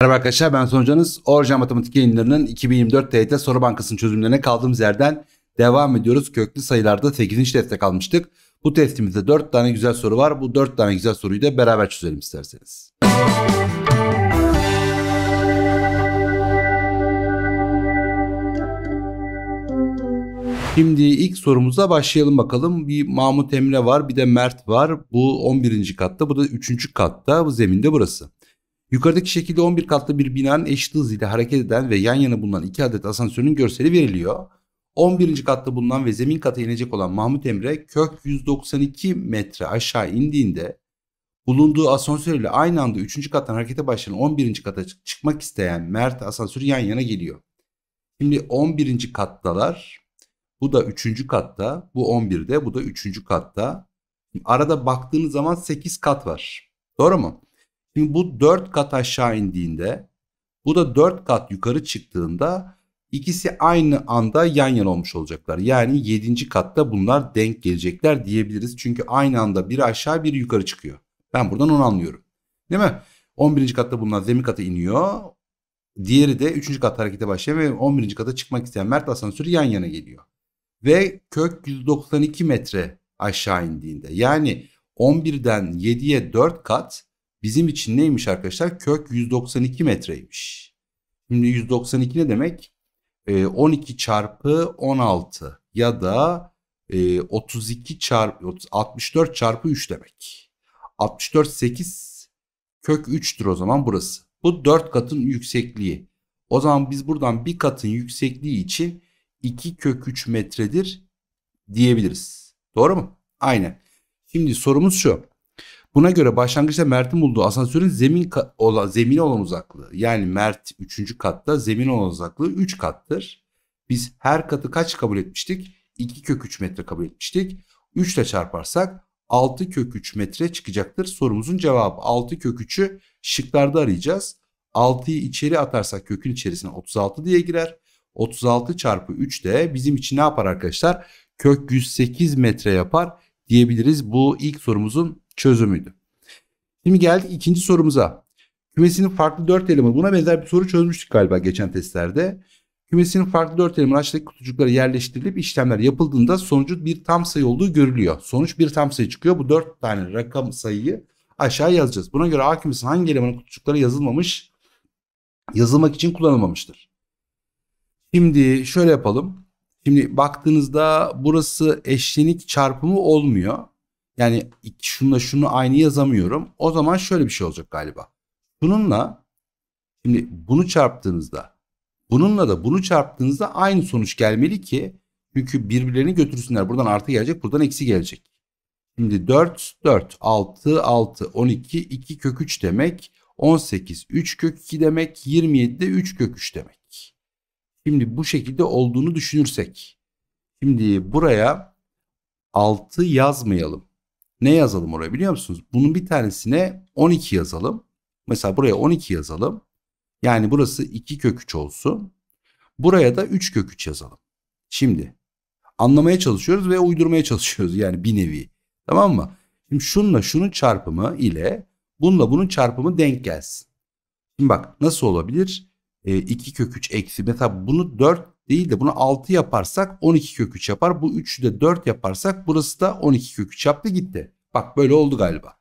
Merhaba arkadaşlar ben Sonucanız. Orjan Matematik yayınlarının 2024 TYT Soru Bankası'nın çözümlerine kaldığımız yerden devam ediyoruz. Köklü sayılarda 8. testte kalmıştık. Bu testimizde 4 tane güzel soru var. Bu 4 tane güzel soruyu da beraber çözelim isterseniz. Şimdi ilk sorumuza başlayalım bakalım. Bir Mahmut Emre var, bir de Mert var. Bu 11. katta, bu da 3. katta. Bu zeminde burası. Yukarıdaki şekilde 11 katlı bir binanın eşit hızıyla hareket eden ve yan yana bulunan iki adet asansörün görseli veriliyor. 11. katta bulunan ve zemin kata inecek olan Mahmut Emre kök 192 metre aşağı indiğinde bulunduğu asansör ile aynı anda 3. kattan harekete başlayan 11. kata çıkmak isteyen Mert asansörü yan yana geliyor. Şimdi 11. kattalar bu da 3. katta bu 11'de bu da 3. katta. Arada baktığınız zaman 8 kat var. Doğru mu? Şimdi bu 4 kat aşağı indiğinde bu da 4 kat yukarı çıktığında ikisi aynı anda yan yana olmuş olacaklar. Yani 7. katta bunlar denk gelecekler diyebiliriz. Çünkü aynı anda bir aşağı bir yukarı çıkıyor. Ben buradan onu anlıyorum. Değil mi? 11. katta bunlar zemin kata iniyor. Diğeri de 3. katta harekete başlayan ve 11. kata çıkmak isteyen Mert asansörü yan yana geliyor. Ve kök 192 metre aşağı indiğinde yani 11'den 7'ye 4 kat bizim için neymiş arkadaşlar? Kök 192 metreymiş. Şimdi 192 ne demek? 12 ee, çarpı 16 ya da 32 e, çarpı 64 çarpı 3 demek. 64 8 kök 3'tür o zaman burası. Bu 4 katın yüksekliği. O zaman biz buradan bir katın yüksekliği için 2 kök 3 metredir diyebiliriz. Doğru mu? Aynen. Şimdi sorumuz şu. Buna göre başlangıçta Mert'in bulduğu asansörün zemin olan zemine olan uzaklığı yani Mert 3. katta zemin olan uzaklığı 3 kattır. Biz her katı kaç kabul etmiştik? 2 kök 3 metre kabul etmiştik. 3 ile çarparsak 6 kök 3 metre çıkacaktır. Sorumuzun cevabı 6 kök 3'ü şıklarda arayacağız. 6'yı içeri atarsak kökün içerisine 36 diye girer. 36 çarpı 3 de bizim için ne yapar arkadaşlar? Kök 108 metre yapar diyebiliriz. Bu ilk sorumuzun çözümüydü. Şimdi geldik ikinci sorumuza. Kümesinin farklı dört elemanı. Buna benzer bir soru çözmüştük galiba geçen testlerde. Kümesinin farklı dört elemanı açtık kutucuklara yerleştirilip işlemler yapıldığında sonucu bir tam sayı olduğu görülüyor. Sonuç bir tam sayı çıkıyor. Bu dört tane rakam sayıyı aşağı yazacağız. Buna göre A kümesi hangi elemanın kutucuklara yazılmamış, yazılmak için kullanılmamıştır. Şimdi şöyle yapalım. Şimdi baktığınızda burası eşlenik çarpımı olmuyor. Yani şununla şunu aynı yazamıyorum. O zaman şöyle bir şey olacak galiba. Bununla şimdi bunu çarptığınızda bununla da bunu çarptığınızda aynı sonuç gelmeli ki çünkü birbirlerini götürsünler. Buradan artı gelecek, buradan eksi gelecek. Şimdi 4 4 6 6 12 2 kök 3 demek. 18 3 kök 2 demek. 27 de 3 kök 3 demek. Şimdi bu şekilde olduğunu düşünürsek. Şimdi buraya 6 yazmayalım. Ne yazalım oraya biliyor musunuz? Bunun bir tanesine 12 yazalım. Mesela buraya 12 yazalım. Yani burası 2 kök 3 olsun. Buraya da 3 kök 3 yazalım. Şimdi anlamaya çalışıyoruz ve uydurmaya çalışıyoruz yani bir nevi. Tamam mı? Şimdi şunla şunun çarpımı ile bununla bunun çarpımı denk gelsin. Şimdi bak nasıl olabilir? e, 2 kök 3 eksi mesela bunu 4 değil de bunu 6 yaparsak 12 kök 3 yapar. Bu 3'ü de 4 yaparsak burası da 12 kök 3 yaptı gitti. Bak böyle oldu galiba.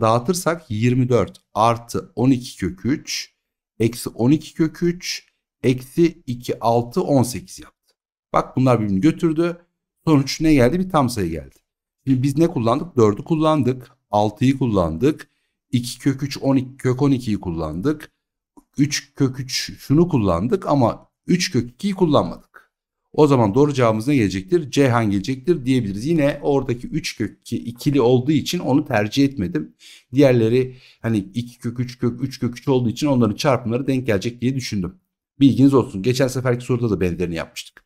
Dağıtırsak 24 artı 12 kök 3 eksi 12 kök 3 eksi 2 6 18 yaptı. Bak bunlar birbirini götürdü. Sonuç ne geldi? Bir tam sayı geldi. Şimdi biz ne kullandık? 4'ü kullandık. 6'yı kullandık. 2 kök 3 12 kök 12'yi kullandık. 3 kök 3 şunu kullandık ama 3 kök 2'yi kullanmadık. O zaman doğru cevabımız ne gelecektir? Ceyhan gelecektir diyebiliriz. Yine oradaki 3 kök 2 ikili olduğu için onu tercih etmedim. Diğerleri hani 2 kök 3 kök 3 kök 3 olduğu için onların çarpımları denk gelecek diye düşündüm. Bilginiz olsun. Geçen seferki soruda da benzerini yapmıştık.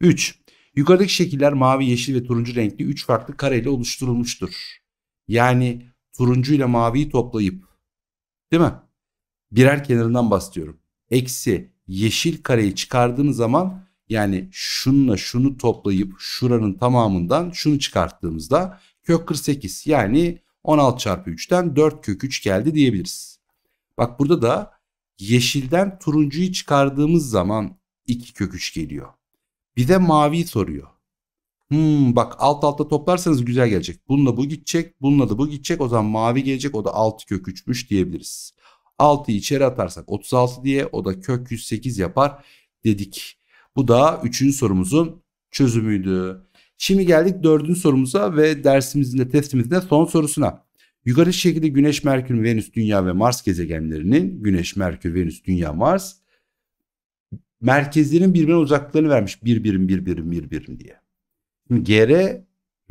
3. Yukarıdaki şekiller mavi, yeşil ve turuncu renkli 3 farklı kare ile oluşturulmuştur. Yani turuncu ile maviyi toplayıp değil mi? birer kenarından bahsediyorum. Eksi yeşil kareyi çıkardığınız zaman yani şununla şunu toplayıp şuranın tamamından şunu çıkarttığımızda kök 48 yani 16 çarpı 3'ten 4 kök 3 geldi diyebiliriz. Bak burada da yeşilden turuncuyu çıkardığımız zaman 2 kök 3 geliyor. Bir de mavi soruyor. Hmm, bak alt alta toplarsanız güzel gelecek. Bununla bu gidecek, bununla da bu gidecek. O zaman mavi gelecek o da 6 kök 3'müş diyebiliriz. 6'yı içeri atarsak 36 diye o da kök 108 yapar dedik. Bu da 3. sorumuzun çözümüydü. Şimdi geldik 4. sorumuza ve dersimizin de testimizin de son sorusuna. Yukarı şekilde Güneş, Merkür, Venüs, Dünya ve Mars gezegenlerinin Güneş, Merkür, Venüs, Dünya, Mars merkezlerin birbirine uzaklıklarını vermiş. Bir birim, bir birim, bir birim diye. Şimdi GR,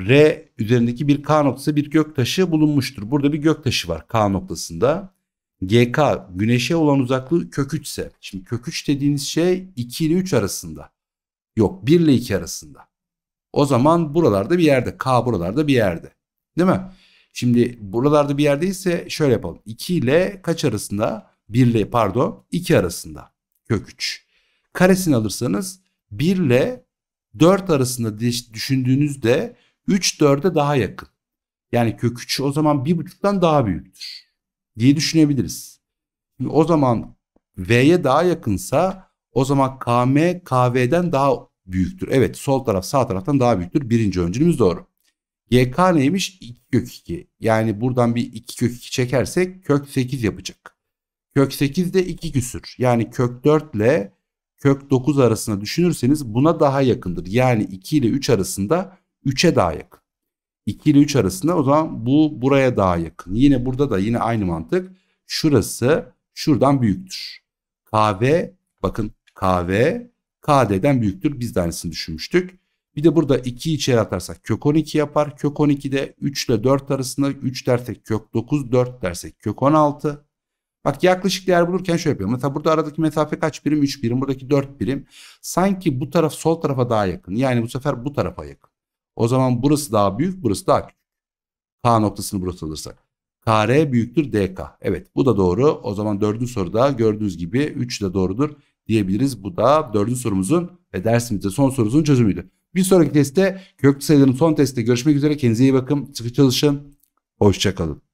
R üzerindeki bir K noktası bir gök taşı bulunmuştur. Burada bir gök taşı var K noktasında. GK güneşe olan uzaklığı kök 3 ise. Şimdi kök 3 dediğiniz şey 2 ile 3 arasında. Yok 1 ile 2 arasında. O zaman buralarda bir yerde. K buralarda bir yerde. Değil mi? Şimdi buralarda bir yerdeyse şöyle yapalım. 2 ile kaç arasında? 1 ile pardon 2 arasında. Kök 3. Karesini alırsanız 1 ile 4 arasında düşündüğünüzde 3 4'e daha yakın. Yani kök 3 o zaman 1,5'tan daha büyüktür diye düşünebiliriz. Şimdi o zaman V'ye daha yakınsa o zaman KM KV'den daha büyüktür. Evet sol taraf sağ taraftan daha büyüktür. Birinci öncülümüz doğru. GK neymiş? 2 kök 2. Yani buradan bir 2 kök 2 çekersek kök 8 yapacak. Kök 8 de 2 küsür. Yani kök 4 ile kök 9 arasında düşünürseniz buna daha yakındır. Yani 2 ile 3 arasında 3'e daha yakın. 2 ile 3 arasında o zaman bu buraya daha yakın. Yine burada da yine aynı mantık. Şurası şuradan büyüktür. KV bakın KV KD'den büyüktür. Biz de aynısını düşünmüştük. Bir de burada 2 içeri atarsak kök 12 yapar. Kök de 3 ile 4 arasında 3 dersek kök 9, 4 dersek kök 16. Bak yaklaşık değer bulurken şöyle yapıyorum. Mesela burada aradaki mesafe kaç birim? 3 birim. Buradaki 4 birim. Sanki bu taraf sol tarafa daha yakın. Yani bu sefer bu tarafa yakın. O zaman burası daha büyük, burası daha küçük. K noktasını burası alırsak. KR büyüktür DK. Evet bu da doğru. O zaman dördüncü soruda gördüğünüz gibi 3 de doğrudur diyebiliriz. Bu da dördüncü sorumuzun ve dersimizde son sorumuzun çözümüydü. Bir sonraki testte köklü sayıların son testte görüşmek üzere. Kendinize iyi bakın. Sıkı çalışın. Hoşçakalın.